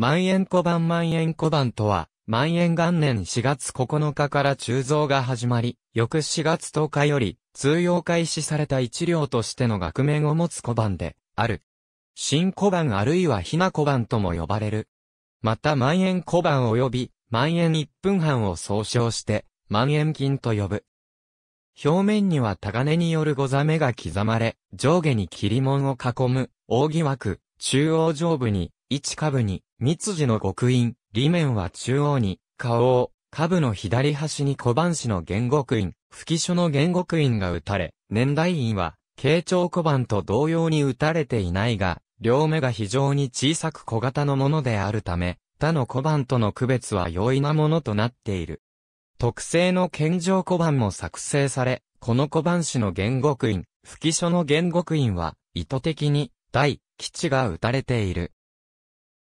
万円小判万円小判とは、万円元年4月9日から鋳造が始まり、翌4月10日より、通用開始された一両としての額面を持つ小判で、ある。新小判あるいはひな小判とも呼ばれる。また万円小判及び、万円1分半を総称して、万円金と呼ぶ。表面には高根によるござめが刻まれ、上下に切り門を囲む、扇枠、中央上部に、一株に、密字の極印、裏面は中央に、顔を、株の左端に小判子の原獄印、吹書の原獄印が打たれ、年代印は、慶長小判と同様に打たれていないが、両目が非常に小さく小型のものであるため、他の小判との区別は容易なものとなっている。特製の健常小判も作成され、この小判子の原獄印、吹書の原獄印は、意図的に、大、基地が打たれている。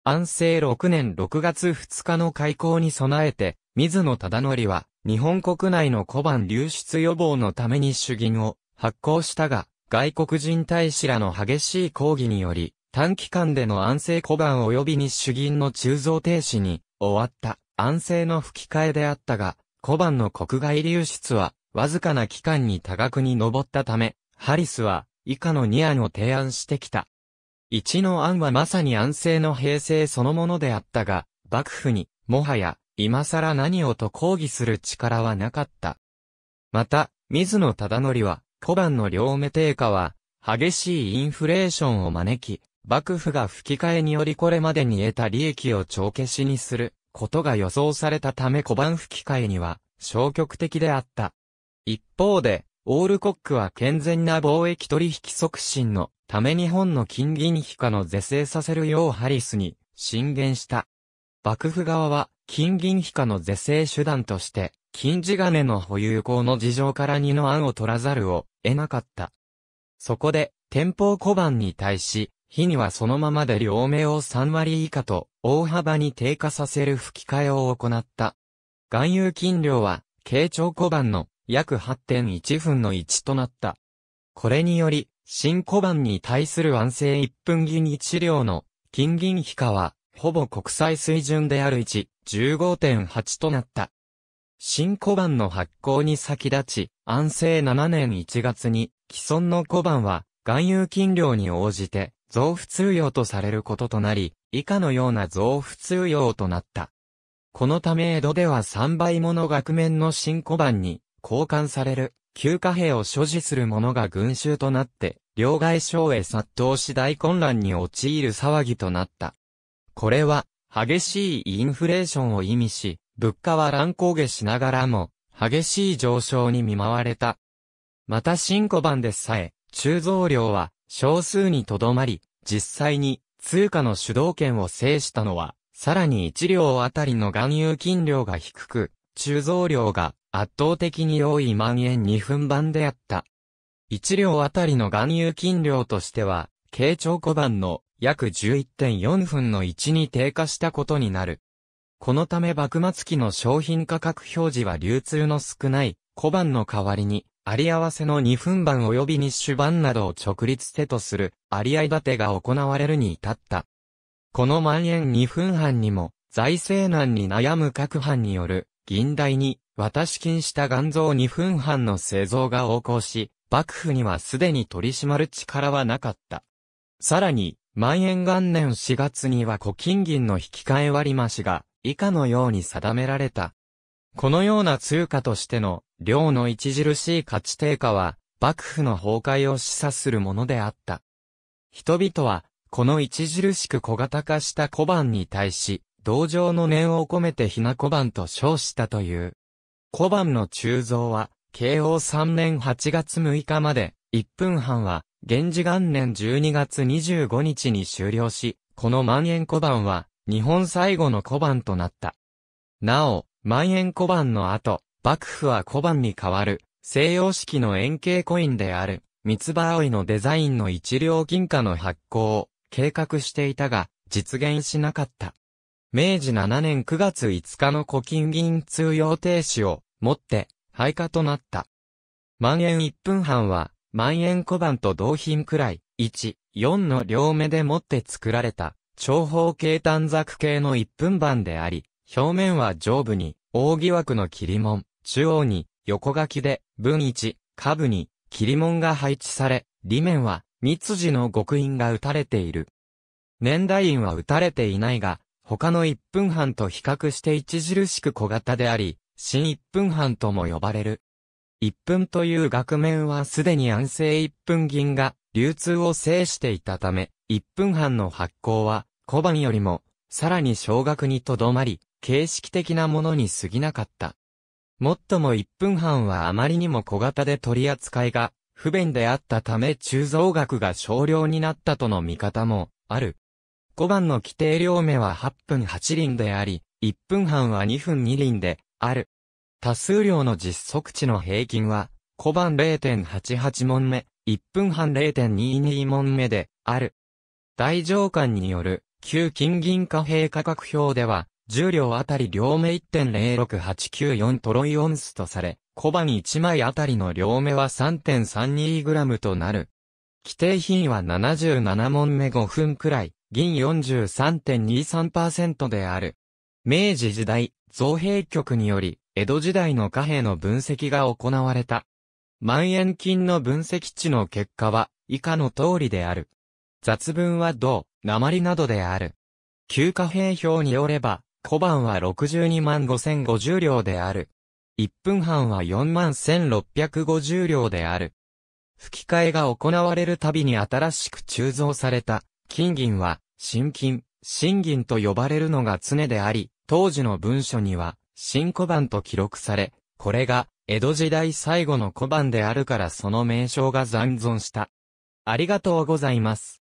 安政6年6月2日の開港に備えて、水野忠則は、日本国内の小判流出予防のために主銀を発行したが、外国人大使らの激しい抗議により、短期間での安政小判及び日主銀の鋳造停止に終わった安政の吹き替えであったが、小判の国外流出は、わずかな期間に多額に上ったため、ハリスは、以下の2案を提案してきた。一の案はまさに安政の平成そのものであったが、幕府に、もはや、今更何をと抗議する力はなかった。また、水野忠則は、小判の両目低下は、激しいインフレーションを招き、幕府が吹き替えによりこれまでに得た利益を帳消しにすることが予想されたため小判吹き替えには消極的であった。一方で、オールコックは健全な貿易取引促進のため日本の金銀比価の是正させるようハリスに進言した。幕府側は金銀比価の是正手段として、金地金の保有項の事情から二の案を取らざるを得なかった。そこで、天保小判に対し、日にはそのままで両名を3割以下と大幅に低下させる吹き替えを行った。含有金量は、慶長小判の約8.1分の1となった。これにより、新小判に対する安静1分銀1両の金銀比価は、ほぼ国際水準である1.15.8となった。新小判の発行に先立ち、安政7年1月に、既存の小判は、含有金量に応じて、増付通用とされることとなり、以下のような増付通用となった。このため江戸では3倍もの額面の新小判に、交換される、旧貨幣を所持する者が群衆となって、両替商へ殺到し大混乱に陥る騒ぎとなった。これは、激しいインフレーションを意味し、物価は乱高下しながらも、激しい上昇に見舞われた。また新古判でさえ、鋳造量は少数にとどまり、実際に通貨の主導権を制したのは、さらに1両あたりの含有金量が低く、鋳造量が圧倒的に多い万円二分版であった。1両あたりの含有金量としては、慶長小判の約11.4分の1に低下したことになる。このため幕末期の商品価格表示は流通の少ない小判の代わりに、あり合わせの2分版及び日種版などを直立手とする、り合い立てが行われるに至った。この万円2分版にも、財政難に悩む各版による、銀代に、渡し金した岩像2分半の製造が横行し、幕府にはすでに取り締まる力はなかった。さらに、万円元年4月には古金銀の引き換え割増が以下のように定められた。このような通貨としての量の著しい価値低下は幕府の崩壊を示唆するものであった。人々はこの著しく小型化した小判に対し、同情の念を込めてひな小判と称したという。小判の鋳造は、慶応3年8月6日まで、1分半は、源氏元年12月25日に終了し、この万円小判は、日本最後の小判となった。なお、万円小判の後、幕府は小判に代わる、西洋式の円形コインである、三つ葉葵のデザインの一両金貨の発行を計画していたが、実現しなかった。明治7年9月5日の古今銀通用停止をもって廃下となった。万円1分半は、万円小判と同品くらい、1、4の両目でもって作られた、長方形短冊形の1分版であり、表面は上部に、扇枠の切り門、中央に、横書きで、分1、下部に、切り門が配置され、裏面は、密字の極印が打たれている。年代印は打たれていないが、他の1分半と比較して著しく小型であり、新1分半とも呼ばれる。1分という額面はすでに安静1分銀が流通を制していたため、1分半の発行は小判よりもさらに少額にとどまり、形式的なものに過ぎなかった。もっとも1分半はあまりにも小型で取り扱いが不便であったため鋳造額が少量になったとの見方もある。5番の規定両目は8分8輪であり、1分半は2分2輪である。多数量の実測値の平均は、5番0.88問目、1分半0.22問目である。大上官による旧金銀貨幣価格表では、重量あたり両目1.06894トロイオンスとされ、小判1枚あたりの両目は 3.32g となる。規定品は77問目5分くらい、銀43.23%である。明治時代、造幣局により、江戸時代の貨幣の分析が行われた。万円金の分析値の結果は、以下の通りである。雑文は銅、鉛などである。旧貨幣表によれば、小判は62万5050両である。1分半は4万1650両である。吹き替えが行われるたびに新しく鋳造された。金銀は、新金、新銀と呼ばれるのが常であり、当時の文書には、新小判と記録され、これが、江戸時代最後の小判であるからその名称が残存した。ありがとうございます。